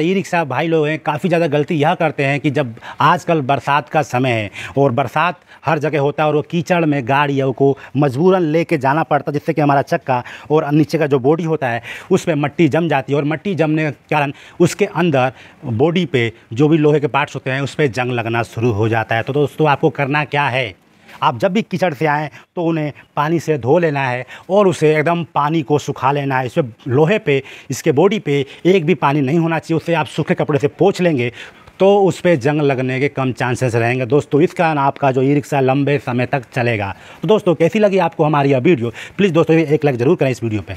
e rickshaw भाई लोग हैं काफ़ी ज़्यादा गलती यह करते हैं कि जब आजकल बरसात का समय है और बरसात हर जगह होता है और वो कीचड़ में गाड़ियों को मजबूरन ले कर जाना पड़ता है जिससे कि हमारा चक्का और नीचे का जो बॉडी होता है उस पर मिट्टी जम जाती है और मिट्टी जमने के कारण उसके अंदर बॉडी पे जो भी लोहे के पार्ट्स होते हैं उस पर जंग लगना शुरू हो जाता है तो दोस्तों आपको करना क्या है आप जब भी कीचड़ से आएँ तो उन्हें पानी से धो लेना है और उसे एकदम पानी को सुखा लेना है इसमें लोहे पे इसके बॉडी पे एक भी पानी नहीं होना चाहिए उसे आप सूखे कपड़े से पोछ लेंगे तो उस पर जंग लगने के कम चांसेस रहेंगे दोस्तों इस कारण आपका जो ई रिक्शा लंबे समय तक चलेगा तो दोस्तों कैसी लगी आपको हमारी यह वीडियो प्लीज़ दोस्तों एक लाइक ज़रूर करें इस वीडियो पर